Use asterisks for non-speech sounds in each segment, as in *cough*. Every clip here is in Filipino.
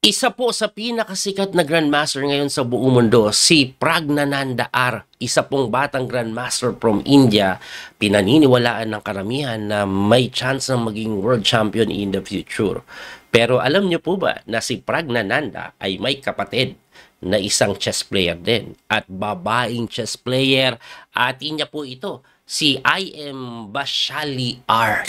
Isa po sa pinakasikat na Grandmaster ngayon sa buong mundo, si Pragnananda R. Isa pong batang Grandmaster from India, pinaniniwalaan ng karamihan na may chance na maging world champion in the future. Pero alam niyo po ba na si Pragnananda ay may kapatid na isang chess player din at babaeng chess player at niya po ito, si I.M. Bashali R.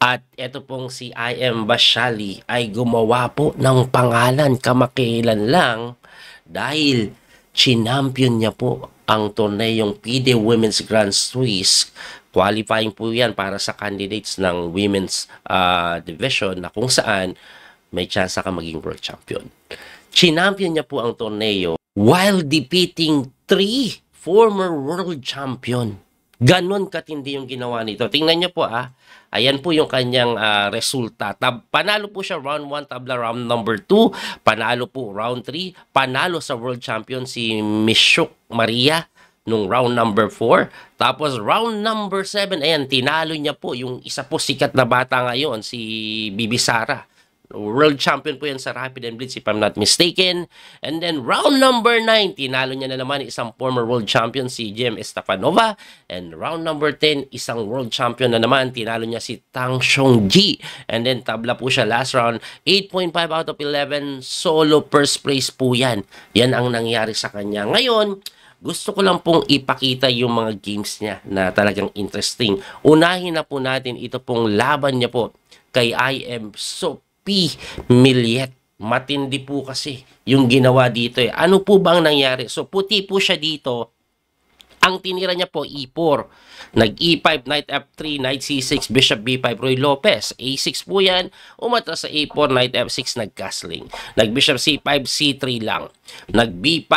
At ito pong si I.M. Bashali ay gumawa po ng pangalan kamakilan lang dahil chinampion niya po ang torneyong PD Women's Grand Swiss. Qualifying po yan para sa candidates ng women's uh, division na kung saan may chance ka maging world champion. Chinampion niya po ang torneo while defeating three former world champion Ganon katindi yung ginawa nito. Tingnan niyo po ah. Ayan po yung kanyang uh, resulta. Tab panalo po siya round 1, tabla round number 2. Panalo po round 3. Panalo sa world champion si Mishuk Maria nung round number 4. Tapos round number 7, ayan, tinalo niya po yung isa po sikat na bata ngayon, si Bibi Sara. World champion po yan sa Rapid and Blitz if I'm not mistaken. And then round number 9, tinalo niya na naman isang former world champion si Jem Estafanova. And round number 10, isang world champion na naman, tinalo niya si Tang Shongji. And then tabla po siya last round, 8.5 out of 11, solo first place po yan. Yan ang nangyari sa kanya. Ngayon, gusto ko lang pong ipakita yung mga games niya na talagang interesting. Unahin na po natin ito pong laban niya po kay I.M. Am Soap P. Millet. Matindi po kasi yung ginawa dito. Eh. Ano po bang nangyari? So puti po siya dito. Ang tinira niya po, E4. Nag E5, Knight F3, Knight C6, Bishop B5, Roy Lopez. A6 po yan. Umatras sa e 4 Knight F6, nag-castling. Nag Bishop C5, C3 lang. Nag B5,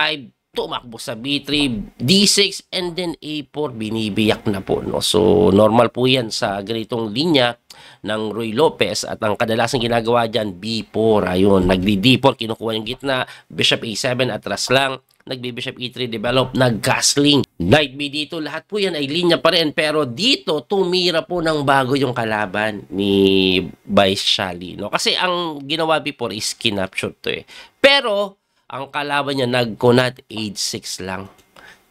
tumakbo sa B3, D6, and then A4, binibiyak na po. No? So, normal po yan sa ganitong linya ng Roy Lopez at ang kadalasang ginagawa dyan, B4. Ayun, nagdi-D4, kinukuha yung gitna, Bishop A7, atras lang, nagbi E3 develop, nag-gasling. Knight B dito, lahat po yan ay linya pa rin. Pero dito, tumira po ng bago yung kalaban ni Vice Shally. No? Kasi ang ginawa before is kinapture to eh. Pero, ang kalaban niya nagkunat age 6 lang.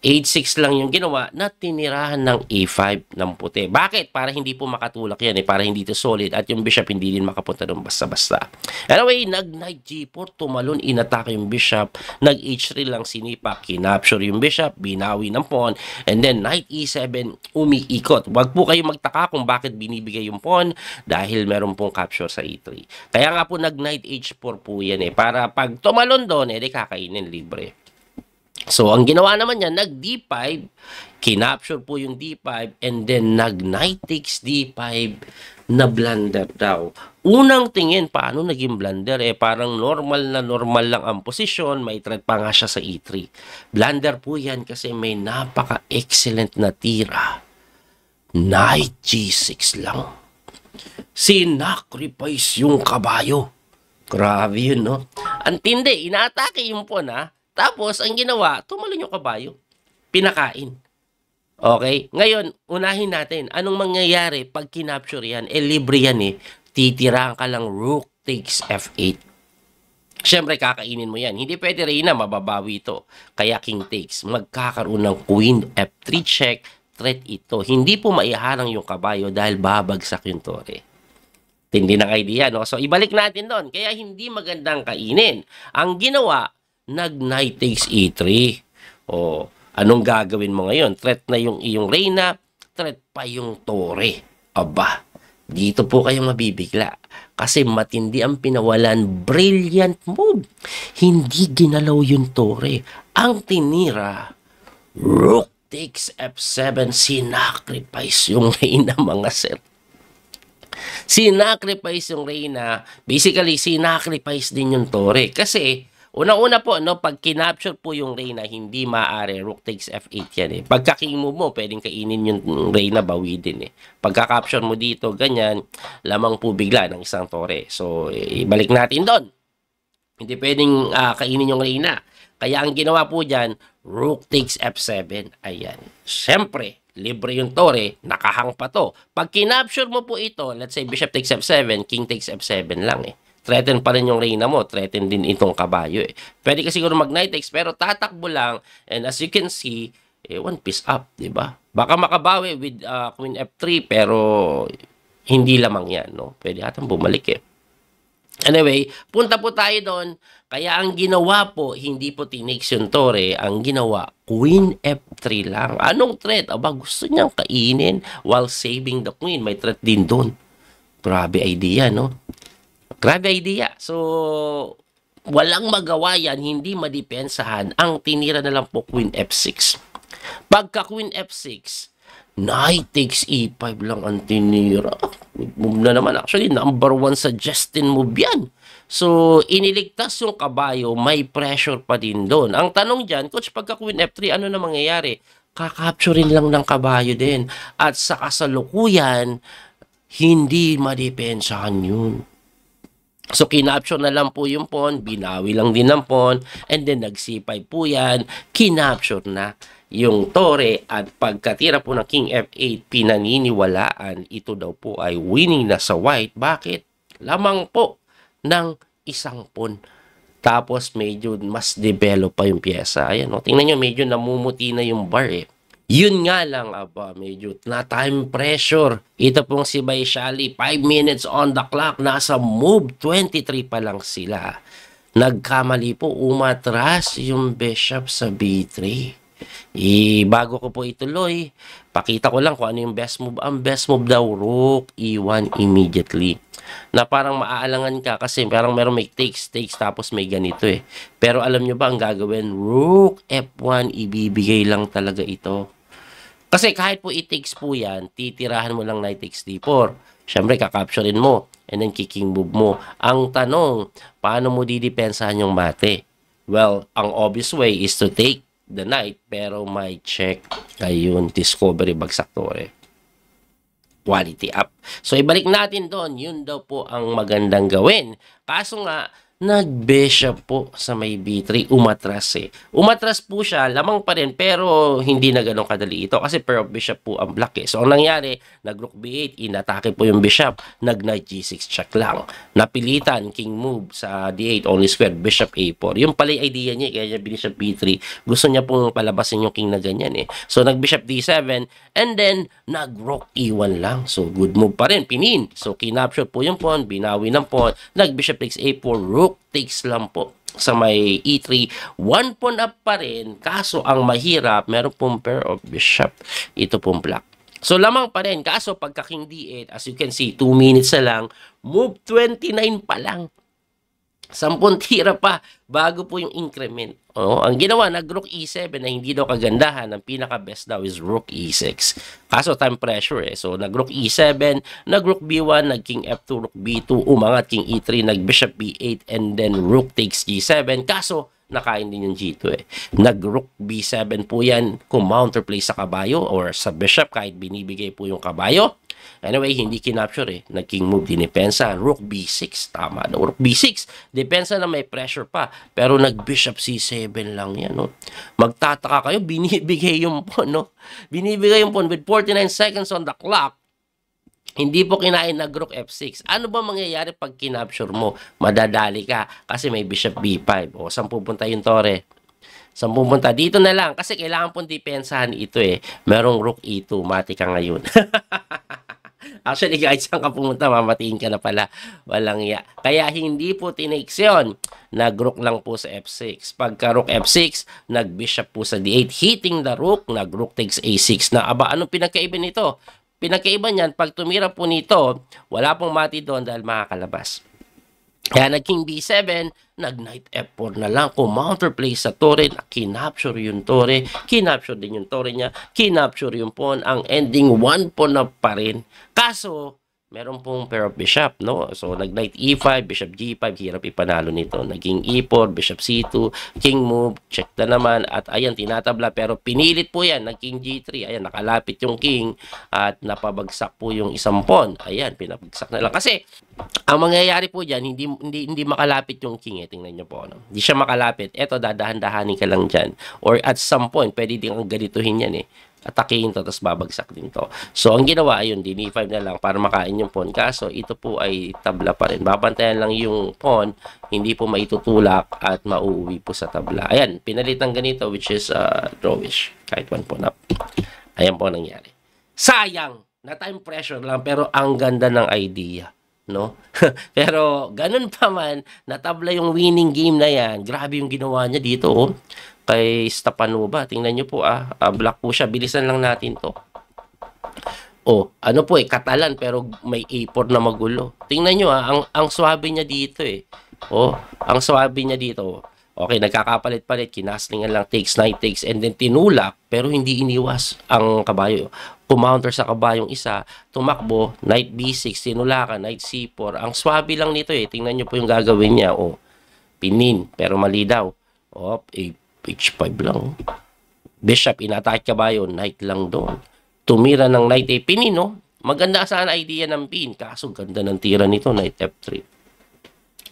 H6 lang yung ginawa na tinirahan ng E5 ng puti. Bakit? Para hindi po makatulak yan eh. Para hindi ito solid. At yung bishop hindi din makapunta doon basta-basta. Anyway, nag-knight G4. Tumalon, inatake yung bishop. Nag-H3 lang sinipa. Kinapture yung bishop. Binawi ng pawn. And then knight E7 umiikot. Huwag po kayo magtaka kung bakit binibigay yung pawn. Dahil meron pong capture sa E3. Kaya nga po nag-knight H4 po yan eh. Para pag tumalon doon, eh, kakainin libre. So, ang ginawa naman niya, nag D5, kinapture po yung D5, and then nag knight takes D5 na blunder daw. Unang tingin, paano naging blunder? Eh, parang normal na normal lang ang position, may threat pa nga siya sa E3. Blunder po yan kasi may napaka-excellent na tira. Knight G6 lang. Sinacrifice yung kabayo. Grabe yun, no? Ang tindi, inaatake yung pawn, ha? Tapos, ang ginawa, tumalon yung kabayo. Pinakain. Okay? Ngayon, unahin natin. Anong mangyayari pag kinapture yan? Eh, libre yan eh. Titirahan ka lang rook takes f8. Siyempre, kakainin mo yan. Hindi pwede rin na mababawi ito. Kaya king takes. Magkakaroon ng queen f3 check. Threat ito. Hindi po maiharang yung kabayo dahil babagsak yung tore. Tindi ng idea, no? So, ibalik natin doon. Kaya hindi magandang kainin. Ang ginawa, nag-knight e takes e3. O, anong gagawin mo ngayon? Threat na yung iyong reyna, threat pa yung tore. Aba, dito po kayo mabibigla. Kasi matindi ang pinawalan. Brilliant move. Hindi ginalaw yung tore. Ang tinira, rook takes F7, sinacrifice yung reyna mga sir. Sinacrifice yung reyna, basically sinacrifice din yung tore kasi una una po, no, pag kinapture po yung Reyna, hindi maaari. Rook takes F8 yan eh. Pagka king move mo, pwedeng kainin yung Reyna, bawi din eh. Pagka capture mo dito, ganyan, lamang po bigla ng isang tore. So, eh, ibalik natin doon. Hindi pwedeng uh, kainin yung Reyna. Kaya ang ginawa po dyan, rook takes F7. Ayan. Siyempre, libre yung tore, nakahang pa to. Pag kinapture mo po ito, let's say bishop takes f7, king takes f7 lang eh threaten pa rin yung reyna mo, threaten din itong kabayo eh. Pwede kasi siguro mag knight x pero tatakbo lang and as you can see, eh, one piece up, 'di ba? Baka makabawi with uh, queen f3 pero hindi lamang 'yan, no. Pwede atang bumalik eh. Anyway, punta po tayo doon. Kaya ang ginawa po, hindi po tinix yung Torre. Ang ginawa, Queen F3 lang. Anong threat? Aba, gusto niyang kainin while saving the Queen. May threat din doon. Grabe idea, no? Grabe idea. So, walang magawa yan, hindi madepensahan ang tinira na lang po Queen F6. Pagka Queen F6, Knight takes E5 lang ang tinira. move na naman. Actually, number one suggestion move yan. So, iniligtas yung kabayo, may pressure pa din doon. Ang tanong dyan, coach, pagka queen F3, ano na mangyayari? Kakapturin lang ng kabayo din. At sa kasalukuyan, hindi madepensahan yun. So, kinaption na lang po yung pawn, binawi lang din ang pawn, and then nag po yan, kinapture na yung tore at pagkatira po ng King F8, pinaniniwalaan, ito daw po ay winning na sa white. Bakit? Lamang po ng isang pawn. Tapos medyo mas develop pa yung pyesa. Ayan, o, tingnan nyo, medyo namumuti na yung bar eh. Yun nga lang, aba, medyo na time pressure. Ito pong si Bayshali, 5 minutes on the clock, nasa move 23 pa lang sila. Nagkamali po, umatras yung bishop sa B3. I, e, bago ko po ituloy, pakita ko lang kung ano yung best move. Ang best move daw, rook e1 immediately. Na parang maaalangan ka kasi parang meron may takes, takes, tapos may ganito eh. Pero alam nyo ba ang gagawin? Rook f1, ibibigay lang talaga ito. Kasi kahit po i-takes po yan, titirahan mo lang knight takes d4. Siyempre, kakapturein mo and then kicking move mo. Ang tanong, paano mo didepensahan yung mate? Well, ang obvious way is to take the knight pero may check ayun, discovery bagsak to Eh quality up. So ibalik natin doon, yun daw po ang magandang gawin. Kaso nga, nagbe po sa may B3. Umatras eh. Umatras po siya, lamang pa rin, pero hindi na ganun kadali ito kasi pair of bishop po ang black eh. So, ang nangyari, nag-rook B8, inatake po yung bishop, nag-knight G6 check lang. Napilitan, king move sa D8, only square, bishop A4. Yung pala yung idea niya, eh, kaya niya bishop B3, gusto niya pong palabasin yung king na ganyan eh. So, nag-bishop D7, and then, nag-rook E1 lang. So, good move pa rin, pinin. So, kinapture po yung pawn, binawi ng pawn, nag-bishop takes A4, rook 2 takes lang po sa may E3. One pawn up pa rin, kaso ang mahirap, meron pong pair of bishop. Ito pong black. So, lamang pa rin. Kaso, pagka king D8, as you can see, 2 minutes na lang, move 29 pa lang. Sampung tira pa bago po yung increment. Oh, ang ginawa, nag-rook e7 na hindi daw kagandahan. Ang pinaka-best daw is rook e6. Kaso time pressure eh. So, nag-rook e7, nag-rook b1, nag-king f2, rook e b2, umangat king e3, nag-bishop b8, and then rook takes g7. Kaso, nakain din yung G2 eh. Nag-rook B7 po yan kung counterplay sa kabayo or sa bishop kahit binibigay po yung kabayo. Anyway, hindi kinapture eh. Nag-king move din depensa. Rook B6, tama No? Rook B6, depensa na may pressure pa. Pero nag-bishop C7 lang yan. No? Magtataka kayo, *laughs* binibigay yung pawn. No? Binibigay yung pawn with 49 seconds on the clock hindi po kinain na Grook F6. Ano ba mangyayari pag kinapture mo? Madadali ka kasi may Bishop B5. O, saan pupunta yung tore? Saan pupunta? Dito na lang kasi kailangan pong depensahan ito eh. Merong Rook E2. Mati ka ngayon. *laughs* Actually guys, saan ka pumunta? Mamatiin ka na pala. Walang iya. Kaya hindi po tinakes yun. Nag-rook lang po sa F6. Pagka rook F6, nag-bishop po sa D8. Hitting the rook, nag-rook takes A6. Na aba, anong pinakaiba nito? Pinakaiba niyan, pag tumira po nito, wala pong mati doon dahil makakalabas. Kaya naging B7, nag knight F4 na lang, kumounter play sa tore, kinapture yung tore, kinapture din yung tore niya, kinapture yung pawn, ang ending 1 pawn na pa rin. Kaso, Meron pong pair of bishop, no? So, nag-knight e5, bishop g5, hirap ipanalo nito. Naging e4, bishop c2, king move, check na naman. At ayan, tinatabla, pero pinilit po yan, naging g3. Ayan, nakalapit yung king at napabagsak po yung isang pawn. Ayan, pinabagsak na lang. Kasi, ang mangyayari po dyan, hindi, hindi, hindi makalapit yung king. Eh. Tingnan nyo po, no? Hindi siya makalapit. Eto, dadahan-dahanin ka lang dyan. Or at some point, pwede din ang ganituhin yan, eh atakihin to, tapos babagsak din to. So, ang ginawa, ayun, dini5 na lang para makain yung pawn. Kaso, ito po ay tabla pa rin. Babantayan lang yung pawn, hindi po maitutulak at mauuwi po sa tabla. Ayan, pinalitan ganito, which is uh, drawish. Kahit one pawn up. Ayan po nangyari. Sayang! Na time pressure lang, pero ang ganda ng idea no? *laughs* Pero ganun pa man, natabla yung winning game na yan. Grabe yung ginawa niya dito, oh. Kay Stapanova, tingnan niyo po ah, ah black po siya. Bilisan lang natin 'to. Oh, ano po eh, Katalan pero may A4 na magulo. Tingnan niyo ah, ang ang swabe niya dito eh. Oh, ang swabe niya dito. Okay, nagkakapalit-palit, kinaslingan lang takes, night takes, and then tinulak, pero hindi iniwas ang kabayo kumounter sa kabayong isa, tumakbo, knight b6, tinulakan, knight c4. Ang swabe lang nito eh. Tingnan nyo po yung gagawin niya. O, oh. pinin, pero mali daw. Op, h5 eh, lang. Bishop, inatake kabayo, knight lang doon. Tumira ng knight eh, pinin, no? Oh. Maganda sana idea ng pin, kaso ganda ng tira nito, knight f3.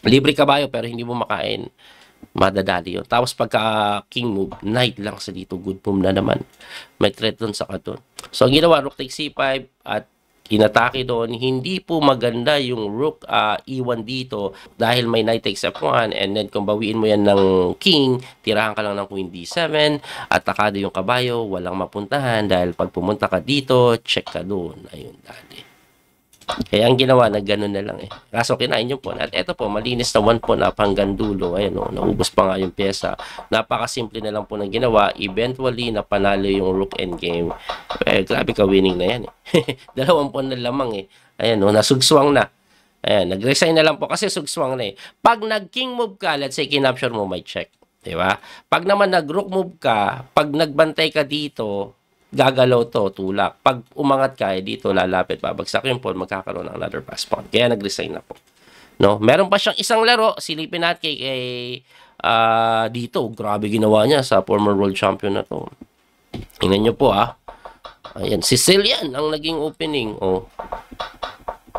Libre kabayo, pero hindi mo makain madadali yun. Tapos pagka king move, knight lang sa dito. Good move na naman. May threat doon sa katon. So, ang ginawa, rook takes c5 at inatake doon. Hindi po maganda yung rook uh, ah, e1 dito dahil may knight takes f1 and then kung bawiin mo yan ng king, tirahan ka lang ng queen d7, atakado yung kabayo, walang mapuntahan dahil pag pumunta ka dito, check ka doon. Ayun, dali. Kaya eh, ang ginawa na na lang eh. Kaso kinain yung pawn. At eto po, malinis na 1 pawn up hanggang dulo. Ayan o, naubos pa nga yung pyesa. Napakasimple na lang po ng ginawa. Eventually, napanalo yung rook end game. Eh, grabe ka winning na yan eh. *laughs* Dalawang pawn na lamang eh. Ayan o, nasugswang na. Ayan, nag-resign na lang po kasi sugswang na eh. Pag nag-king move ka, let's say kinapture mo, may check. Diba? Pag naman nag-rook move ka, pag nagbantay ka dito, gagalaw to, tulak. Pag umangat ka, eh, dito lalapit, babagsak yung pawn, magkakaroon ng another pass pawn. Kaya nag-resign na po. No? Meron pa siyang isang laro, silipin natin kay, kay uh, dito. Grabe ginawa niya sa former world champion na to. Tingnan nyo po ah. Ayan, Sicilian ang naging opening. Oh.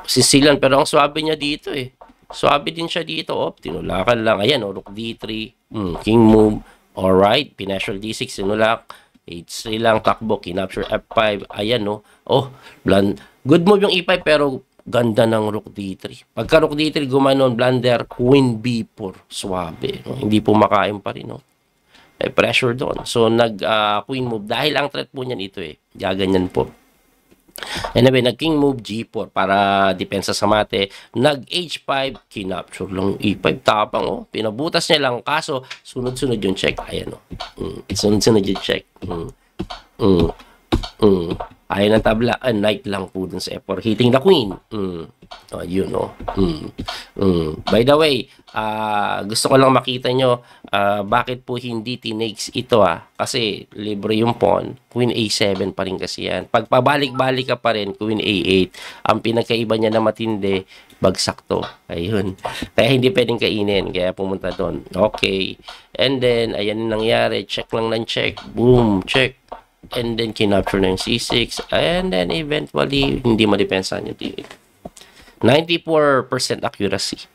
Sicilian, pero ang swabe niya dito eh. Swabe din siya dito. Oh, tinulakan lang. Ayan, oh, rook d3. Mm, king move. Alright, pinashal d6, tinulak H3 lang, takbo, kinapture F5. Ayan, no? Oh, bland. Good move yung E5, pero ganda ng rook D3. Pagka rook D3, gumanon, blunder, queen B4. Swabe. No? Hindi po makain pa rin, no? May pressure doon. So, nag-queen ah, uh, move. Dahil ang threat po niyan ito, eh. Gaganyan po. Anyway, nag-king move G4 para depensa sa mate. Nag H5, kinapture lang E5 tapang. Oh. Pinabutas niya lang. Kaso, sunod-sunod yung check. Ayan Oh. Mm. Sunod-sunod yung check. Mm. Mm. Mm. Ayon ng tabla, a ah, knight lang po dun sa F4. Hitting the queen. Mm. Oh, yun, no? Oh. Mm. Mm. By the way, uh, gusto ko lang makita nyo uh, bakit po hindi tinakes ito, ah. Kasi libre yung pawn. Queen A7 pa rin kasi yan. Pag pabalik-balik ka pa rin, Queen A8. Ang pinagkaiba niya na matindi, bagsak to. Ayun. Kaya hindi pwedeng kainin. Kaya pumunta doon. Okay. And then, ayan yung nangyari. Check lang ng check. Boom. Check and then kinapture na yung C6 and then eventually hindi madepensahan yung TV 94% accuracy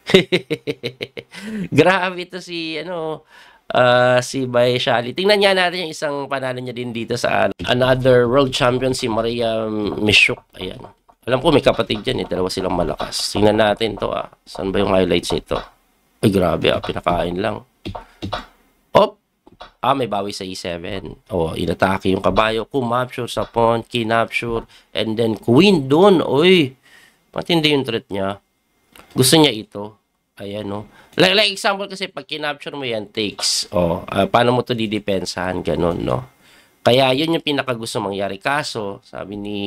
*laughs* grabe ito si ano uh, si Baishali tingnan niya natin yung isang panalo niya din dito sa another world champion si Maria Mishuk ayan alam ko may kapatid dyan eh dalawa silang malakas tingnan natin to ah saan ba yung highlights nito ay grabe ah pinakain lang op ah, may bawi sa E7. O, inatake yung kabayo, kumapture sa pawn, kinapture, and then queen doon. Uy, matindi yung threat niya. Gusto niya ito. Ayan, no. Oh. Like, like example kasi, pag kinapture mo yan, takes. O, uh, paano mo to didepensahan, ganun, no. Kaya yun yung pinakagusto mangyari. Kaso, sabi ni,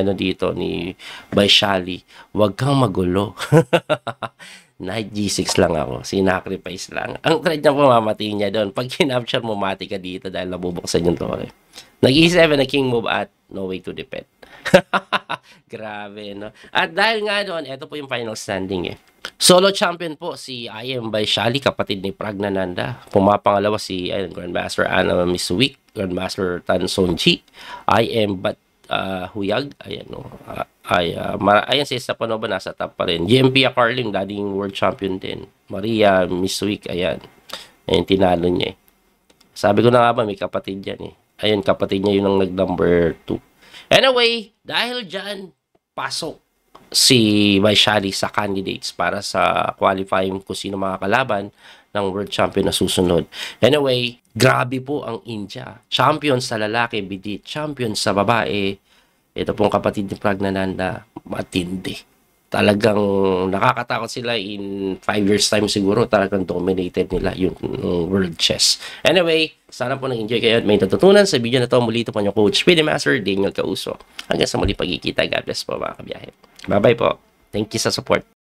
ano dito, ni Baishali, wag kang magulo. *laughs* na G6 lang ako. Sinacrifice lang. Ang thread niya pumamating niya doon. Pag kinapture mo, mati ka dito dahil nabubuksan yung tore. Nag E7 na king move at no way to defend. *laughs* Grabe, no? At dahil nga doon, ito po yung final standing eh. Solo champion po si IM by Shali, kapatid ni Pragnananda. Pumapangalawa si ayun, Grandmaster Anna Misuwik, Grandmaster Tan Sonji, IM but uh, ah, Huyag, ayan no, uh, ay uh, mara- ayan si Sapanova nasa top pa rin. GMP Carling, dating world champion din. Maria Miss Week, ayan. Ayan, tinalo niya eh. Sabi ko na nga ba, may kapatid yan eh. Ayun kapatid niya yun ang nag-number 2. Anyway, dahil diyan pasok si Vaishali sa candidates para sa qualifying kung sino mga kalaban ng world champion na susunod. Anyway, grabe po ang India. Champion sa lalaki, bidi. Champion sa babae, ito pong kapatid ni Pragnananda, matindi. Talagang nakakatakot sila in 5 years time siguro. Talagang dominated nila yung world chess. Anyway, sana po nag-enjoy kayo at may natutunan sa video na to. Muli ito po niyo coach, Speedy Master Daniel Kauso. Hanggang sa muli pagkikita. God bless po mga kabiyahe. Bye-bye po. Thank you sa support.